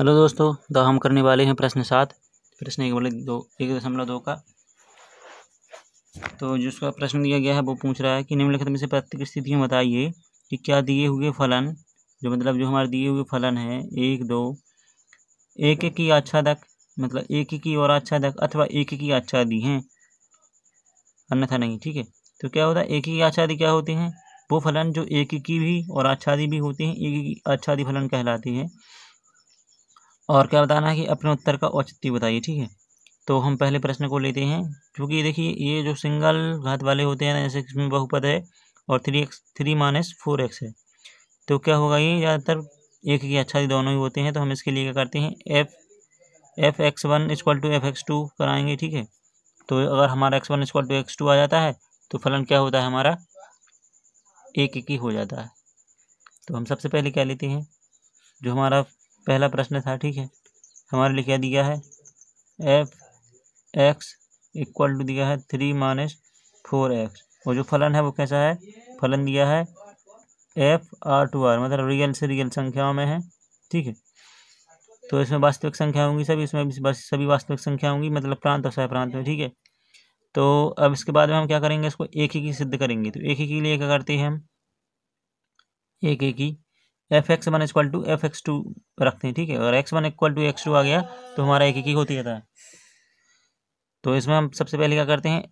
hello दोस्तों तो हम करने वाले हैं प्रश्न सात प्रश्न एक बोले दो एक दशमलव दो का तो जिसका प्रश्न दिया गया है वो पूछ रहा है कि निम्नलिखित में से प्रत्येक स्थितियाँ बताइए कि क्या दिए हुए फलन जो मतलब जो हमारे दिए हुए फलन है एक दो एक की आच्छादक मतलब एक की और अच्छा दक अथवा एक की दी हैं अन्यथा नहीं ठीक है तो क्या होता है एक की आच्छादी क्या होती हैं वो फलन जो एक की भी और आच्छादी भी होती हैं एक की आच्छादी फलन कहलाती है और क्या बताना है कि अपने उत्तर का औचित्य बताइए ठीक है तो हम पहले प्रश्न को लेते हैं क्योंकि देखिए ये जो सिंगल घात वाले होते हैं जैसे इसमें बहुपद है और three x three minus four x है तो क्या होगा ये ज़्यादातर एक ही अच्छा दोनों ही होते हैं तो हम इसके लिए क्या करते हैं f f x one equal to f x two कराएंगे ठीक है तो अगर हमारा x one equal to x two आ जाता है तो फलन क्या होता है हमारा एक एक ही हो जाता है तो हम सबसे पहले क्या लेते हैं जो हमारा पहला प्रश्न था ठीक है हमारे लिए क्या दिया है एफ एक्स इक्वल टू दिया है थ्री माइनस फोर एक्स और जो फलन है वो कैसा है फलन दिया है एफ आर टू आर मतलब रियल से रियल संख्याओं में है ठीक है तो इसमें वास्तविक संख्या होंगी सभी इसमें सभी वास्तविक संख्या होंगी मतलब प्रांत और सहप्रांत में ठीक है तो अब इसके बाद में हम क्या करेंगे इसको एक एक की सिद्ध करेंगे तो एक एक के लिए क्या करते हैं हम एक एक ही f x one equal to f x two रखते हैं ठीक है अगर x one equal to x two आ गया तो हमारा एक ही होती जाता है तो इसमें हम सबसे पहले क्या करते हैं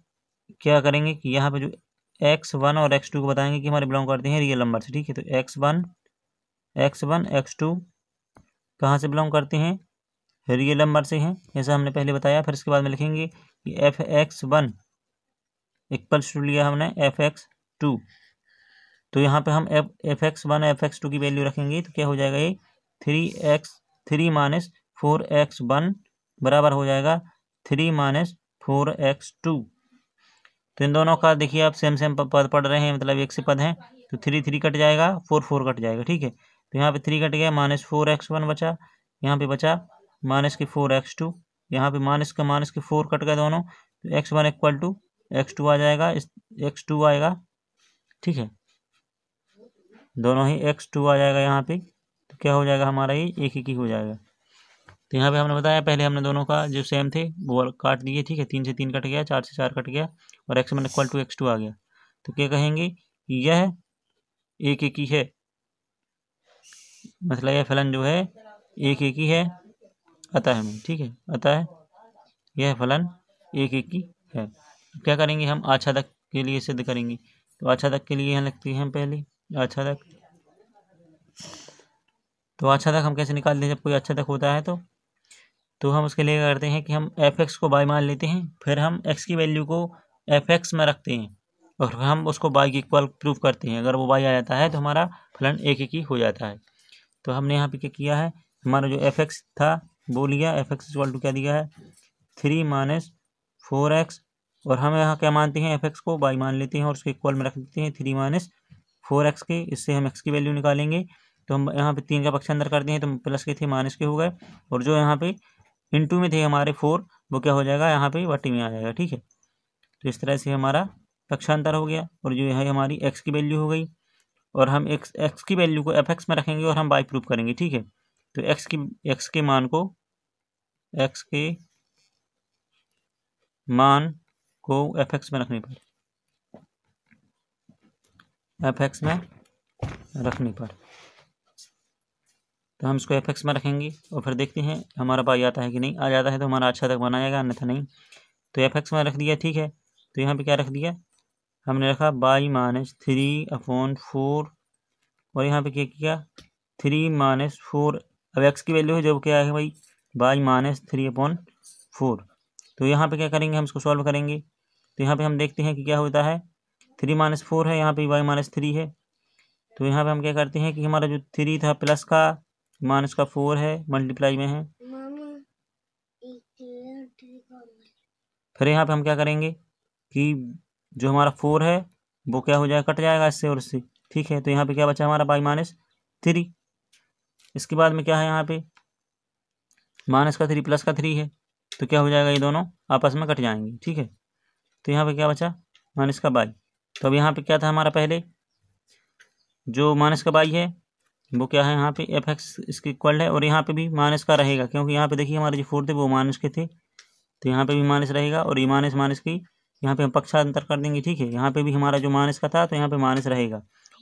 क्या करेंगे कि यहाँ पे जो एक्स वन और एक्स टू को बताएंगे कि हमारे बिलोंग करते हैं रियल नंबर से ठीक है तो x one x one x two कहाँ से बिलोंग करते हैं रियल नंबर से हैं जैसा हमने पहले बताया फिर इसके बाद में लिखेंगे कि f x one equals to लिया हमने एफ एक्स टू तो यहाँ पे हम f f x one f x two की वैल्यू रखेंगे तो क्या हो जाएगा ये three x three minus four x one बराबर हो जाएगा three minus four x two तो इन दोनों का देखिए आप सेम सेम पद पढ़ रहे हैं मतलब एक से पद हैं तो थ्री थ्री कट जाएगा फोर फोर कट जाएगा ठीक है तो यहाँ पे थ्री कट गया माइनस फोर एक्स वन बचा यहाँ पे बचा माइनस के फोर एक्स टू यहाँ पे माइनस का माइनस के फोर कट गए दोनों तो x one equal to x two आ जाएगा इस एक्स टू आएगा ठीक है दोनों ही एक्स टू आ जाएगा यहाँ पे तो क्या हो जाएगा हमारा ये एक एक ही हो जाएगा तो यहाँ पे हमने बताया पहले हमने दोनों का जो सेम थे वो काट दिए ठीक है तीन से तीन कट गया चार से चार कट गया और एक्स मैंने इक्वल टू एक्स टू आ गया तो क्या कहेंगे यह एक एक ही है मतलब यह फलन जो है एक एक ही है अतः हमें ठीक है अतः यह फलन एक एक ही है क्या करेंगे हम आच्छादक के लिए सिद्ध करेंगे तो आच्छादक के लिए यहाँ लगती है हम पहले अच्छा तक तो अच्छा तक हम कैसे निकाल दें जब कोई अच्छा तक होता है तो तो हम उसके लिए करते हैं कि हम एफ एक्स को बाई मान लेते हैं फिर हम एक्स की वैल्यू को एफ एक्स में रखते हैं और हम उसको बाई के इक्वल प्रूफ करते हैं अगर वो बाई आ जाता है तो हमारा फलन एक एक ही हो जाता है तो हमने यहाँ पे क्या किया है हमारा जो एफ एक्स था वो लिया एफ एक्स इक्वल टू क्या दिया है थ्री माइनस फोर एक्स और हम यहाँ क्या मानते हैं एफ एक्स को बाई मान लेते हैं और उसके इक्वल में रख देते हैं थ्री माइनस फोर एक्स के इससे हम एक्स की वैल्यू निकालेंगे तो हम यहाँ पे तीन का पक्ष अंदर कर दें तो प्लस के थे माइनस के हो गए और जो यहाँ पे इनटू में थे हमारे फोर वो क्या हो जाएगा यहाँ पे वटी में आ जाएगा ठीक है तो इस तरह से हमारा पक्षांतर हो गया और जो यहाँ हमारी एक्स की वैल्यू हो गई और हम एक्स एक्स की वैल्यू को एफ एक्स में रखेंगे और हम वाई प्रूफ करेंगे ठीक है तो एक्स की एक्स के मान को एक्स के मान को एफ एक्स में रखने पर एफ एक्स में रखने पर तो हम इसको एफ एक्स में रखेंगे और फिर देखते हैं हमारा पाई आता है कि नहीं आ जाता है तो हमारा अच्छा तक बना जाएगा अन्यथा नहीं तो एफ एक्स में रख दिया ठीक है तो यहाँ पे क्या रख दिया हमने रखा by minus three upon four और यहाँ पे क्या किया थ्री माइनस फोर अब एक्स की वैल्यू है जो क्या है भाई by minus three upon four तो यहाँ पे क्या करेंगे हम इसको सॉल्व करेंगे तो यहाँ पे हम देखते हैं कि क्या होता है थ्री माइनस फोर है यहाँ पे वाई माइनस थ्री है तो यहाँ पे हम क्या करते हैं कि हमारा जो थ्री था प्लस का माइनस का फोर है मल्टीप्लाई में है फिर यहाँ पे हम क्या करेंगे कि जो हमारा फोर है वो क्या हो जाएगा कट जाएगा इससे और इससे ठीक है तो यहाँ पे क्या बचा हमारा बाई माइनस थ्री इसके बाद में क्या है यहाँ पे माइनस का थ्री प्लस का थ्री है तो क्या हो जाएगा ये दोनों आपस में कट जाएंगे ठीक है तो यहाँ पे क्या बचा माइनस का बाई तो अब यहाँ पे क्या था हमारा पहले जो माइनस का बाई है वो क्या है यहाँ पे एफ एक्स इसके इक्वल है और यहाँ पे भी माइनस का रहेगा क्योंकि यहाँ पे देखिए हमारे जो फोर थे वो माइनस के थे तो यहाँ पे भी माइनस रहेगा और ये माइनस माइनस की यहाँ पे हम अंतर कर देंगे ठीक है यहाँ पे भी हमारा जो माइनस का था तो यहाँ पे माइनस रहेगा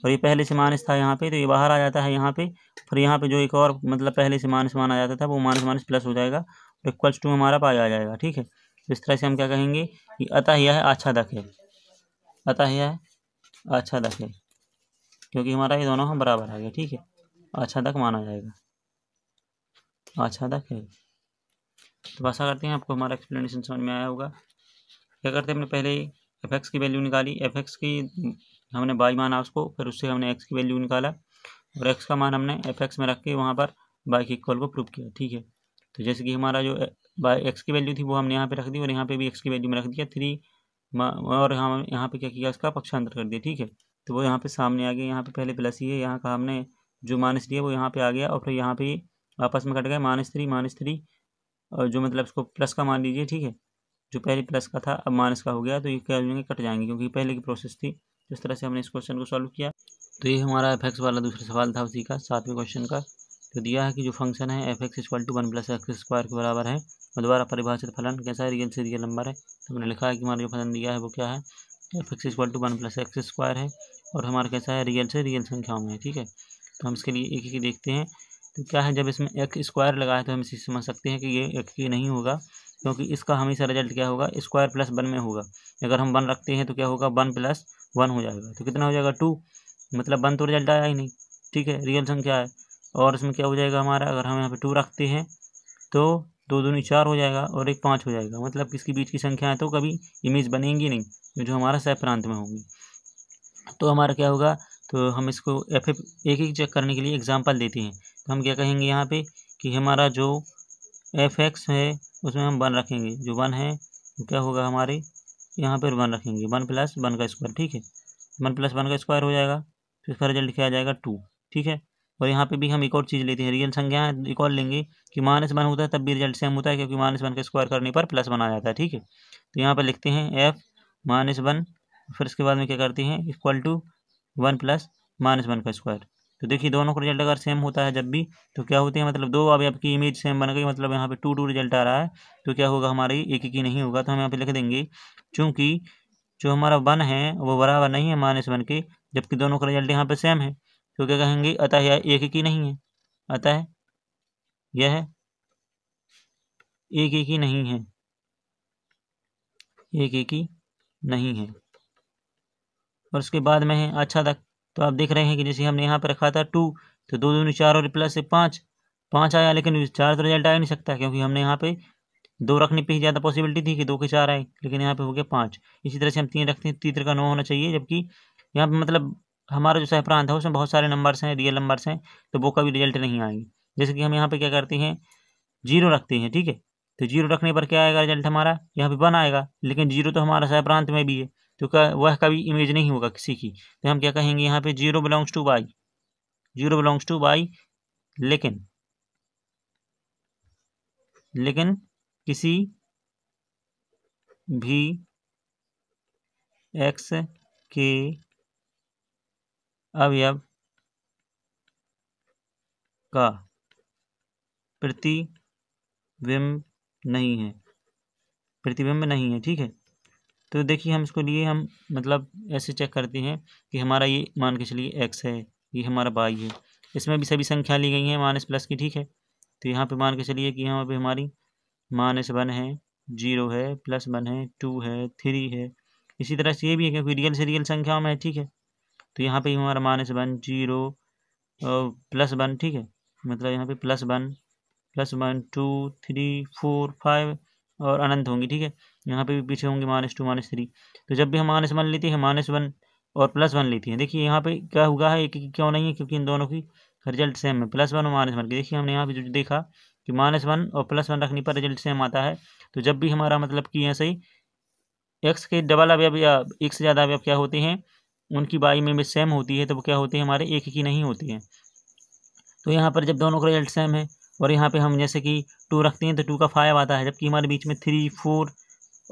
और ये पहले से माइनस था यहाँ पे तो ये बाहर आ जाता है यहाँ पे फिर यहाँ पे जो एक और मतलब पहले से माइनस माना जाता था वो माइनस माइनस प्लस हो जाएगा और इक्वल्स टू हमारा पाया जाएगा ठीक है तो इस तरह से हम क्या कहेंगे कि अतः यह आच्छादक है अतः यह अछादक है क्योंकि हमारा ये दोनों हम बराबर आ गया ठीक है अच्छा तक माना जाएगा अच्छा अछादक है तो आशा करते हैं आपको हमारा एक्सप्लेनेशन समझ में आया होगा क्या करते हैं हमने पहले एफ एक्स की वैल्यू निकाली एफ एक्स की हमने बाई माना उसको फिर उससे हमने एक्स की वैल्यू निकाला और एक्स का मान हमने एफ एक्स में रख के वहाँ पर बाई के इक्वल को प्रूव किया ठीक है तो जैसे कि हमारा जो बाई एक्स की वैल्यू थी वो हमने यहाँ पे रख दी और यहाँ पे भी एक्स की वैल्यू में रख दिया थ्री और हम यहाँ पे क्या किया इसका पक्षांतर कर दिया ठीक है तो वो यहाँ पे सामने आ गया यहाँ पे पहले प्लस ही है यहाँ का हमने जो मानस लिया वो यहाँ पे आ गया और फिर यहाँ पे आपस में कट गया मानस थ्री मानस थ्री और जो मतलब इसको प्लस का मान लीजिए ठीक है जो पहले प्लस का था अब मानस का हो गया तो ये क्या हो कट जाएंगे क्योंकि पहले की प्रोसेस थी जिस तरह से हमने इस क्वेश्चन को सॉल्व किया तो ये हमारा एफेक्स वाला दूसरा सवाल था उसी का सातवें क्वेश्चन का तो दिया है कि जो फंक्शन है f x equal to one plus x square के बराबर है और द्वारा परिभाषित फलन कैसा है रियल से रियल नंबर है तो हमने लिखा है कि हमारा जो फलन दिया है वो क्या है f x equal to one plus x square है और हमारा कैसा है रियल से रियल संख्याओं में ठीक है तो हम इसके लिए एक एक देखते हैं तो क्या है जब इसमें एक्स स्क्वायर लगाए तो हम इसे समझ सकते हैं कि ये एक ही नहीं होगा क्योंकि इसका हमेशा रिजल्ट क्या होगा स्क्वायर प्लस वन में होगा अगर हम वन रखते हैं तो क्या होगा वन प्लस वन हो जाएगा तो कितना हो जाएगा टू मतलब वन तो रिजल्ट आया ही नहीं ठीक है रियल संख्या है और इसमें क्या हो जाएगा हमारा अगर हम यहाँ पे टू रखते हैं तो दो दूनी चार हो जाएगा और एक पाँच हो जाएगा मतलब किसके बीच की संख्या है तो कभी इमेज बनेंगी नहीं जो हमारा सह प्रांत में होगी तो हमारा क्या होगा तो हम इसको एफ एफ एक एक चेक करने के लिए एग्जाम्पल देते हैं तो हम क्या कहेंगे यहाँ पे कि हमारा जो एफ एक्स है उसमें हम वन रखेंगे जो वन है क्या होगा हमारे यहाँ पर वन रखेंगे वन प्लस वन का स्क्वायर ठीक है वन प्लस वन का स्क्वायर हो जाएगा तो इसका रिजल्ट क्या आ जाएगा टू ठीक है और यहाँ पे भी हम एक और चीज़ लेते हैं रियल संख्या एक और लेंगे कि माइनस वन होता है तब भी रिजल्ट सेम होता है क्योंकि माइनस वन का स्क्वायर करने पर प्लस वन आ जाता है ठीक है तो यहाँ पर लिखते हैं एफ माइनस वन फिर इसके बाद में क्या करते हैं equal to one plus minus one का स्क्वायर तो देखिए दोनों का रिजल्ट अगर सेम होता है जब भी तो क्या होते हैं मतलब दो अब आपकी इमेज सेम बन गई मतलब यहाँ पर टू टू रिजल्ट आ रहा है तो क्या होगा हमारी एक ही नहीं होगा तो हम यहाँ पर लिख देंगे चूँकि जो हमारा वन है वो बराबर नहीं है माइनस वन के जबकि दोनों का रिजल्ट यहाँ पर सेम है तो क्या कहेंगे अतः यह एक की नहीं है अतः यह एक एक ही नहीं है एक एक ही नहीं है और उसके बाद में है अच्छा तक तो आप देख रहे हैं कि जैसे हमने यहाँ पर रखा था टू तो दो दो चार और प्लस से पाँच पाँच आया लेकिन चार तो रिजल्ट आ नहीं सकता क्योंकि हमने यहाँ पे दो रखने पे ही ज़्यादा पॉसिबिलिटी थी कि दो के चार आए लेकिन यहाँ पे हो गया पाँच इसी तरह से हम तीन रखते हैं तीन तरह का नौ होना चाहिए जबकि यहाँ पे मतलब हमारा जो सह प्रांत है उसमें बहुत सारे नंबर्स हैं रियल नंबर्स हैं तो वो कभी रिजल्ट नहीं आएंगे जैसे कि हम यहाँ पे क्या करते हैं जीरो रखते हैं ठीक है तो जीरो रखने पर क्या आएगा रिजल्ट हमारा यहाँ पे वन आएगा लेकिन जीरो तो हमारा सहप्रांत में भी है तो वह कभी इमेज नहीं होगा किसी की तो हम क्या कहेंगे यहाँ पे zero belongs to by zero belongs to by लेकिन लेकिन किसी भी एक्स के अवयव का प्रतिबिंब नहीं है प्रतिबिंब नहीं है ठीक है तो देखिए हम इसको लिए हम मतलब ऐसे चेक करते हैं कि हमारा ये मान के चलिए एक्स है ये हमारा बाई है इसमें भी सभी संख्या ली गई हैं माइनस प्लस की ठीक है तो यहाँ पे मान के चलिए कि यहाँ पे हमारी माइनस वन है जीरो है प्लस वन है टू है थ्री है इसी तरह से ये भी है क्योंकि रियल से रियल संख्या में है ठीक है तो यहाँ पे हमारा minus one zero plus one ठीक है मतलब यहाँ पे plus one plus one two three four five और अनंत होंगी ठीक है यहाँ पे भी पीछे होंगे माइनस टू माइनस थ्री तो जब भी हम माइनस वन लेते हैं माइनस वन और प्लस वन लेती हैं देखिए यहाँ पे क्या हुआ है एक क्यों नहीं है क्योंकि इन दोनों की रिजल्ट सेम है प्लस वन और माइनस वन की देखिए हमने यहाँ पे जो देखा कि माइनस वन और प्लस वन रखने पर रिजल्ट सेम आता है तो जब भी हमारा मतलब कि ऐसे ही एक्स के डबल अवयव या एक से ज़्यादा अवयव क्या होते हैं उनकी बाई में सेम होती है तो वो क्या होती है हमारे एक की नहीं होती है तो यहाँ पर जब दोनों का रिजल्ट सेम है और यहाँ पे हम जैसे कि टू रखते हैं तो टू का फाइव आता है जबकि हमारे बीच में थ्री फोर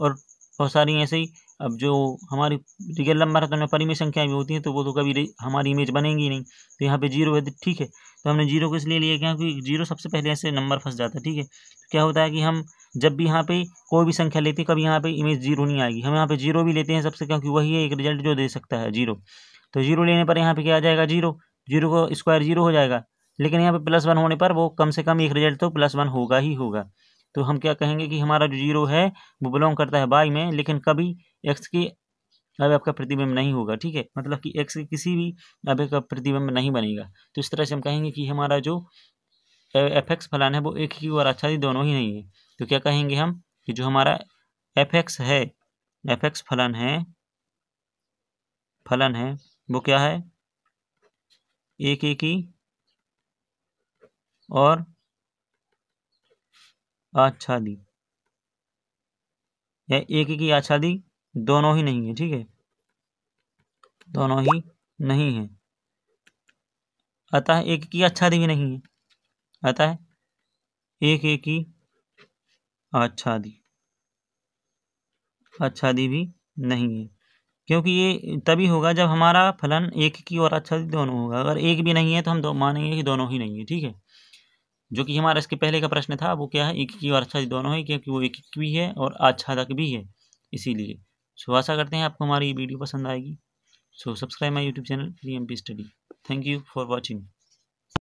और बहुत सारी ऐसे ही अब जो हमारी रियल नंबर है तो उनमें परिमय संख्याएं भी होती हैं तो वो तो कभी हमारी इमेज बनेंगी नहीं तो यहाँ पे जीरो है तो ठीक है तो हमने जीरो को इसलिए लिया क्योंकि जीरो सबसे पहले ऐसे नंबर फंस जाता है ठीक है तो क्या होता है कि हम जब भी यहाँ पे कोई भी संख्या लेते हैं कभी यहाँ पे इमेज जीरो नहीं आएगी हम यहाँ पे जीरो भी लेते हैं सबसे क्योंकि वही एक रिजल्ट जो दे सकता है जीरो तो जीरो लेने पर यहाँ पे क्या आ जाएगा जीरो जीरो को स्क्वायर जीरो हो जाएगा लेकिन यहाँ पे प्लस वन होने पर वो कम से कम एक रिजल्ट तो प्लस वन होगा ही होगा तो हम क्या कहेंगे कि हमारा जो जीरो है वो बिलोंग करता है बाई में लेकिन कभी एक्स के अब आपका प्रतिबिंब नहीं होगा ठीक है मतलब कि एक्स के किसी भी अब का प्रतिबिंब नहीं बनेगा तो इस तरह से हम कहेंगे कि हमारा जो एफ एक्स फलान है वो एक ही और अच्छा ही दोनों ही नहीं है तो क्या कहेंगे हम कि जो हमारा एफ एक्स है एफ एक्स फलन है फलन है वो क्या है एक एक ही और आच्छादी या एक ही आच्छादी दोनों ही नहीं है ठीक है दोनों ही नहीं है अतः एक की आच्छादी भी नहीं है अतः एक एक की आच्छादी आच्छादी भी नहीं है क्योंकि ये तभी होगा जब हमारा फलन एक की और आच्छादी दोनों होगा अगर एक भी नहीं है तो हम दो मानेंगे कि दोनों ही नहीं है ठीक है जो कि हमारा इसके पहले का प्रश्न था वो क्या है एक की और आच्छादी दोनों ही क्योंकि वो एक भी है और आच्छादक भी है इसीलिए सो आशा करते हैं आपको हमारी ये वीडियो पसंद आएगी so subscribe my YouTube channel free M study thank you for watching